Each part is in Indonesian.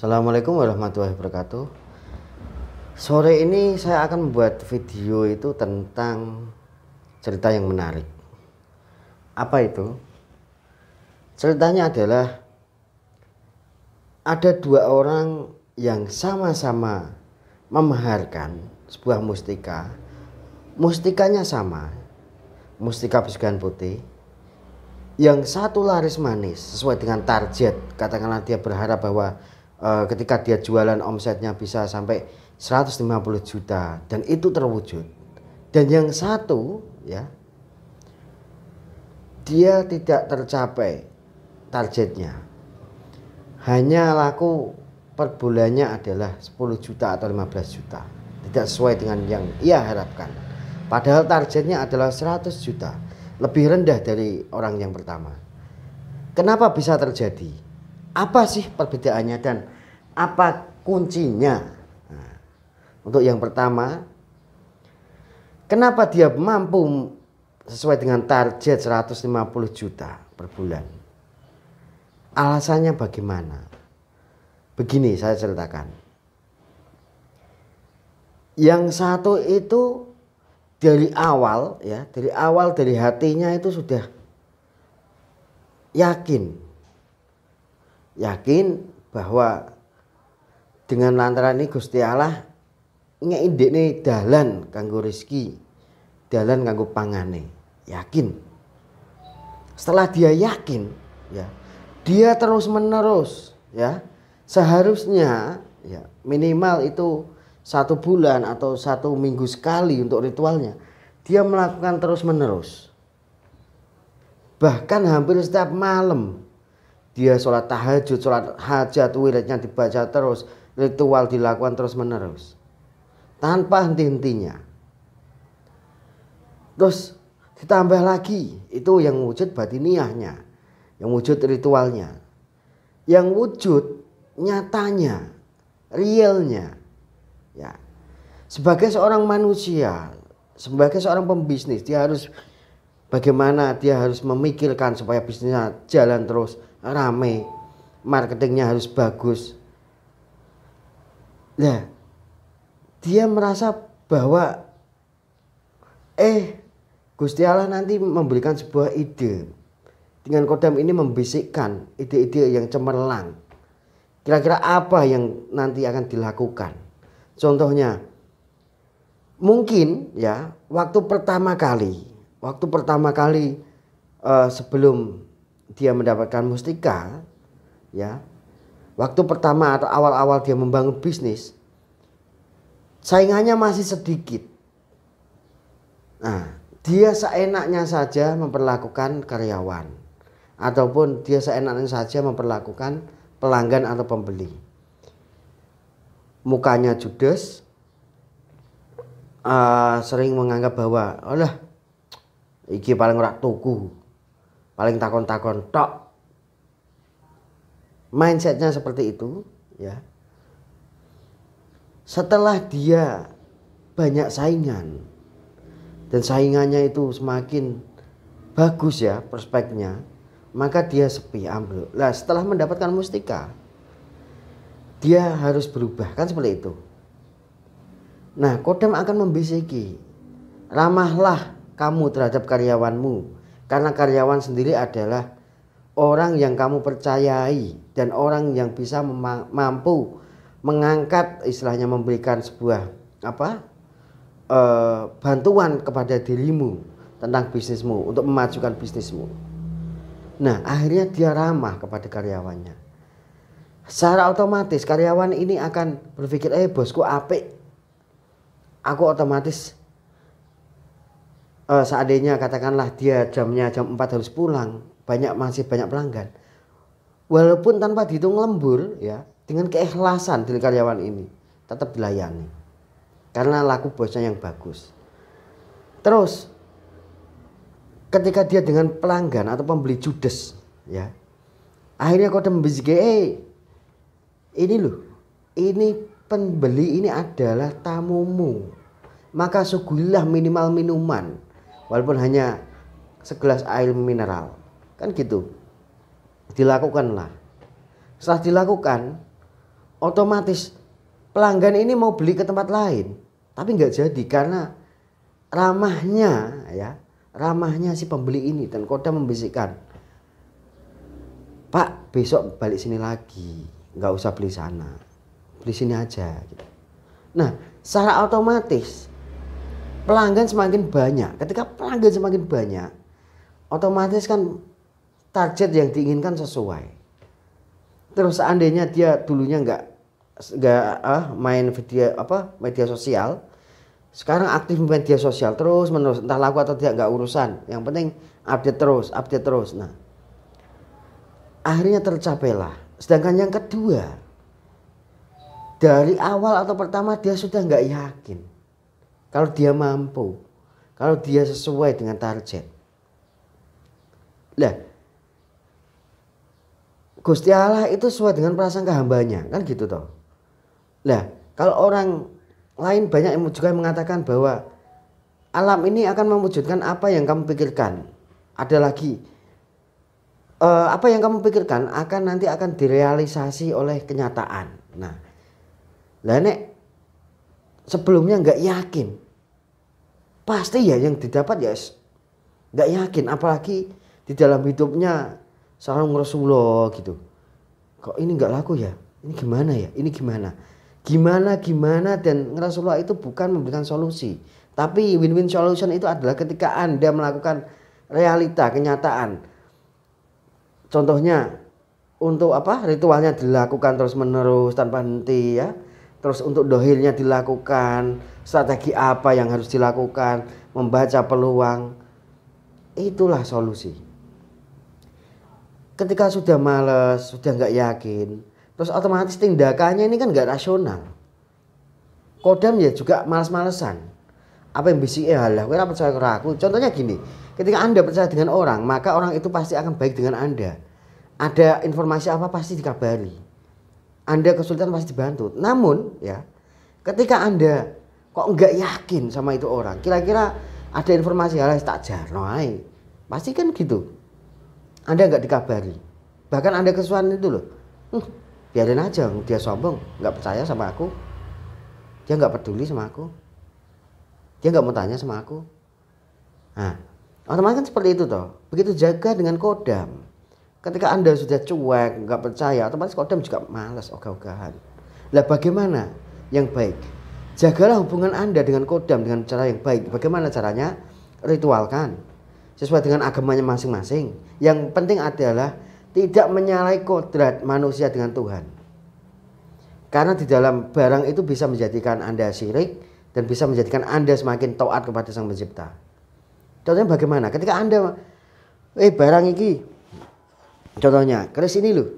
Assalamualaikum warahmatullahi wabarakatuh. Sore ini saya akan membuat video itu tentang cerita yang menarik. Apa itu? Ceritanya adalah ada dua orang yang sama-sama memaharkan sebuah mustika. Mustikanya sama, mustika pesugihan putih. Yang satu laris manis sesuai dengan target, katakanlah dia berharap bahwa Eh, ketika dia jualan omsetnya bisa sampai 150 juta dan itu terwujud. Dan yang satu ya dia tidak tercapai targetnya. Hanya laku per bulannya adalah 10 juta atau 15 juta. Tidak sesuai dengan yang ia harapkan. Padahal targetnya adalah 100 juta. Lebih rendah dari orang yang pertama. Kenapa bisa terjadi? apa sih perbedaannya dan apa kuncinya? Nah, untuk yang pertama, kenapa dia mampu sesuai dengan target 150 juta per bulan? Alasannya bagaimana? Begini saya ceritakan. Yang satu itu dari awal ya, dari awal dari hatinya itu sudah yakin yakin bahwa dengan lantaran ini Gusti Allah ngeindik nih dalan kanggo rezeki dalan kanggo pangane yakin setelah dia yakin ya dia terus menerus ya seharusnya ya minimal itu satu bulan atau satu minggu sekali untuk ritualnya dia melakukan terus menerus bahkan hampir setiap malam dia sholat tahajud, sholat hajat, wiridnya dibaca terus, ritual dilakukan terus menerus. Tanpa henti-hentinya. Terus ditambah lagi, itu yang wujud batiniahnya, yang wujud ritualnya. Yang wujud nyatanya, realnya. Ya. Sebagai seorang manusia, sebagai seorang pembisnis, dia harus bagaimana dia harus memikirkan supaya bisnisnya jalan terus, rame marketingnya harus bagus nah dia merasa bahwa eh Gusti Allah nanti memberikan sebuah ide dengan kodam ini membisikkan ide-ide yang cemerlang kira-kira apa yang nanti akan dilakukan contohnya mungkin ya waktu pertama kali waktu pertama kali uh, sebelum dia mendapatkan mustika ya waktu pertama atau awal-awal dia membangun bisnis saingannya masih sedikit nah dia seenaknya saja memperlakukan karyawan ataupun dia seenaknya saja memperlakukan pelanggan atau pembeli mukanya judes uh, sering menganggap bahwa olah iki paling rak tuku paling takon-takon tok mindsetnya seperti itu ya setelah dia banyak saingan dan saingannya itu semakin bagus ya prospeknya maka dia sepi ambruk lah setelah mendapatkan mustika dia harus berubah kan seperti itu nah kodam akan membisiki ramahlah kamu terhadap karyawanmu karena karyawan sendiri adalah orang yang kamu percayai dan orang yang bisa mampu mengangkat istilahnya memberikan sebuah apa e, bantuan kepada dirimu tentang bisnismu untuk memajukan bisnismu. Nah akhirnya dia ramah kepada karyawannya. Secara otomatis karyawan ini akan berpikir, eh bosku apik, aku otomatis uh, seandainya katakanlah dia jamnya jam 4 harus pulang, banyak masih banyak pelanggan. Walaupun tanpa dihitung lembur ya, dengan keikhlasan dari karyawan ini tetap dilayani. Karena laku bosnya yang bagus. Terus ketika dia dengan pelanggan atau pembeli judes ya. Akhirnya kau membiziki, ge eh, ini loh, ini pembeli ini adalah tamumu. Maka sugulah minimal minuman walaupun hanya segelas air mineral kan gitu dilakukanlah setelah dilakukan otomatis pelanggan ini mau beli ke tempat lain tapi nggak jadi karena ramahnya ya ramahnya si pembeli ini dan koda membisikkan Pak besok balik sini lagi nggak usah beli sana beli sini aja gitu. nah secara otomatis pelanggan semakin banyak. Ketika pelanggan semakin banyak, otomatis kan target yang diinginkan sesuai. Terus seandainya dia dulunya nggak nggak ah, main video apa media sosial, sekarang aktif media sosial terus menerus entah laku atau tidak nggak urusan. Yang penting update terus, update terus. Nah, akhirnya tercapailah. Sedangkan yang kedua, dari awal atau pertama dia sudah nggak yakin kalau dia mampu, kalau dia sesuai dengan target. Lah, Gusti Allah itu sesuai dengan perasaan kehambanya, kan gitu toh. Lah, kalau orang lain banyak yang juga mengatakan bahwa alam ini akan mewujudkan apa yang kamu pikirkan. Ada lagi uh, apa yang kamu pikirkan akan nanti akan direalisasi oleh kenyataan. Nah, lah nek sebelumnya nggak yakin pasti ya yang didapat ya nggak yakin apalagi di dalam hidupnya salam Rasulullah gitu kok ini nggak laku ya ini gimana ya ini gimana gimana gimana dan Rasulullah itu bukan memberikan solusi tapi win-win solution itu adalah ketika anda melakukan realita kenyataan contohnya untuk apa ritualnya dilakukan terus menerus tanpa henti ya terus untuk dohirnya dilakukan, strategi apa yang harus dilakukan, membaca peluang. Itulah solusi. Ketika sudah males, sudah nggak yakin, terus otomatis tindakannya ini kan nggak rasional. Kodam ya juga males-malesan. Apa yang bisik ya lah, kenapa percaya aku. Contohnya gini, ketika Anda percaya dengan orang, maka orang itu pasti akan baik dengan Anda. Ada informasi apa pasti dikabari anda kesulitan pasti dibantu. Namun ya, ketika Anda kok nggak yakin sama itu orang, kira-kira ada informasi hal tak jarno Pasti kan gitu. Anda nggak dikabari. Bahkan Anda kesulitan itu loh. Hm, biarin aja dia sombong, nggak percaya sama aku. Dia nggak peduli sama aku. Dia nggak mau tanya sama aku. Nah, otomatis kan seperti itu toh. Begitu jaga dengan kodam Ketika Anda sudah cuek, nggak percaya, otomatis kodam juga malas ogah-ogahan. Lah bagaimana yang baik? Jagalah hubungan Anda dengan kodam dengan cara yang baik. Bagaimana caranya? Ritualkan. Sesuai dengan agamanya masing-masing. Yang penting adalah tidak menyalahi kodrat manusia dengan Tuhan. Karena di dalam barang itu bisa menjadikan Anda syirik dan bisa menjadikan Anda semakin taat kepada Sang Pencipta. Contohnya bagaimana? Ketika Anda eh barang ini Contohnya, keris ini loh.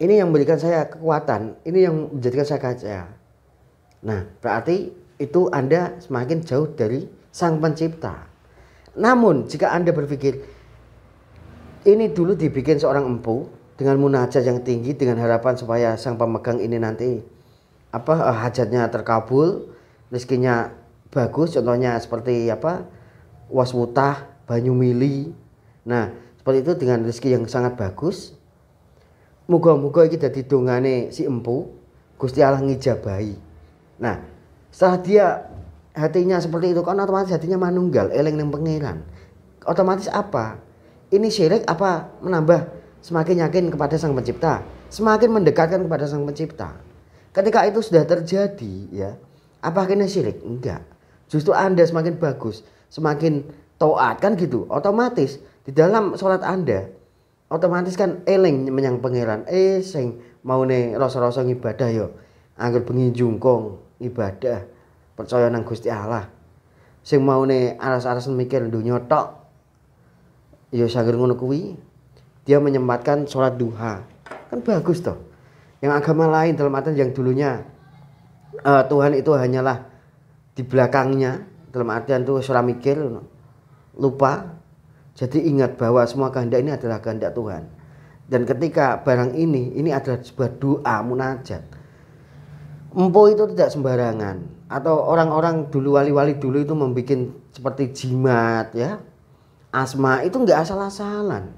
Ini yang memberikan saya kekuatan, ini yang menjadikan saya kaya. Nah, berarti itu Anda semakin jauh dari Sang Pencipta. Namun, jika Anda berpikir ini dulu dibikin seorang empu dengan munajat yang tinggi dengan harapan supaya sang pemegang ini nanti apa eh, hajatnya terkabul, rezekinya bagus contohnya seperti apa? Waswutah, Banyumili. Nah, seperti itu dengan rezeki yang sangat bagus. Muga-muga kita didungane si empu Gusti Allah ngijabahi. Nah, setelah dia hatinya seperti itu kan otomatis hatinya manunggal, eleng yang pengiran Otomatis apa? Ini syirik apa menambah semakin yakin kepada Sang Pencipta, semakin mendekatkan kepada Sang Pencipta. Ketika itu sudah terjadi ya, apa akhirnya syirik? Enggak. Justru Anda semakin bagus, semakin to'at kan gitu. Otomatis di dalam sholat anda otomatis kan eling menyang pangeran eh sing mau nih rasa-rasa ibadah yo anggur bengi jungkong ibadah percaya nang gusti allah sing mau nih aras-aras mikir dunia tok yo sanggur ngono kuwi dia menyempatkan sholat duha kan bagus toh yang agama lain dalam artian yang dulunya uh, Tuhan itu hanyalah di belakangnya dalam artian tuh sholat mikir lupa jadi ingat bahwa semua kehendak ini adalah kehendak Tuhan. Dan ketika barang ini, ini adalah sebuah doa munajat. Empu itu tidak sembarangan. Atau orang-orang dulu wali-wali dulu itu membuat seperti jimat ya. Asma itu nggak asal-asalan.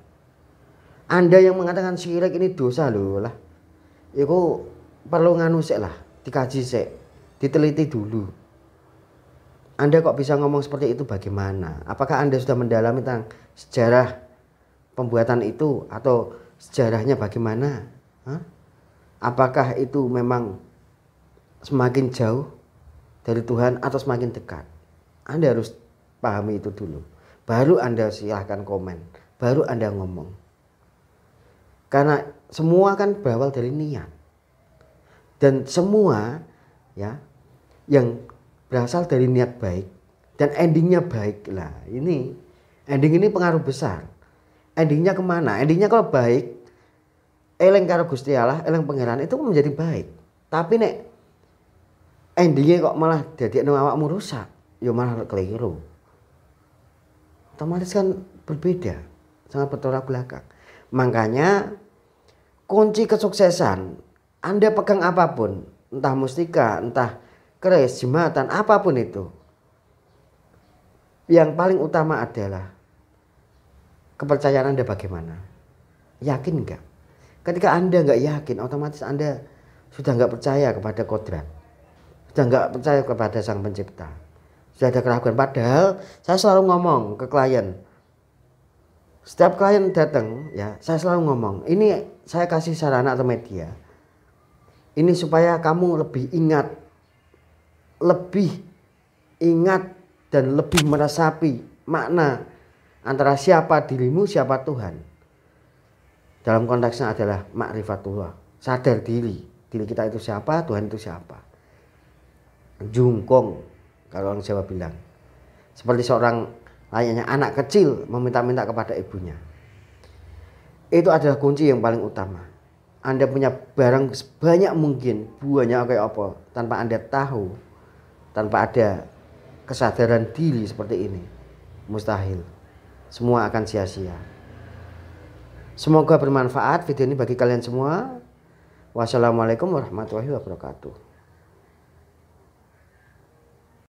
Anda yang mengatakan syirik ini dosa loh lah. Itu perlu nganu sik lah, dikaji sih. diteliti dulu anda kok bisa ngomong seperti itu bagaimana? Apakah Anda sudah mendalami tentang sejarah pembuatan itu atau sejarahnya bagaimana? Hah? Apakah itu memang semakin jauh dari Tuhan atau semakin dekat? Anda harus pahami itu dulu. Baru Anda silahkan komen, baru Anda ngomong. Karena semua kan berawal dari niat. Dan semua ya yang berasal dari niat baik dan endingnya baik lah ini ending ini pengaruh besar endingnya kemana endingnya kalau baik eleng karo gusti allah eleng pangeran itu kan menjadi baik tapi nek endingnya kok malah jadi awakmu rusak yo ya malah keliru otomatis kan berbeda sangat bertolak belakang makanya kunci kesuksesan anda pegang apapun entah mustika entah keris, jembatan, apapun itu. Yang paling utama adalah kepercayaan Anda bagaimana. Yakin enggak? Ketika Anda enggak yakin, otomatis Anda sudah enggak percaya kepada kodrat. Sudah enggak percaya kepada sang pencipta. Sudah ada keraguan. Padahal saya selalu ngomong ke klien. Setiap klien datang, ya saya selalu ngomong, ini saya kasih sarana atau media. Ini supaya kamu lebih ingat lebih ingat dan lebih meresapi makna antara siapa dirimu, siapa Tuhan. Dalam konteksnya adalah makrifatullah, sadar diri. Diri kita itu siapa, Tuhan itu siapa. Jungkong, kalau orang Jawa bilang. Seperti seorang layaknya anak kecil meminta-minta kepada ibunya. Itu adalah kunci yang paling utama. Anda punya barang sebanyak mungkin, buahnya kayak apa, tanpa Anda tahu tanpa ada kesadaran diri seperti ini mustahil semua akan sia-sia semoga bermanfaat video ini bagi kalian semua wassalamualaikum warahmatullahi wabarakatuh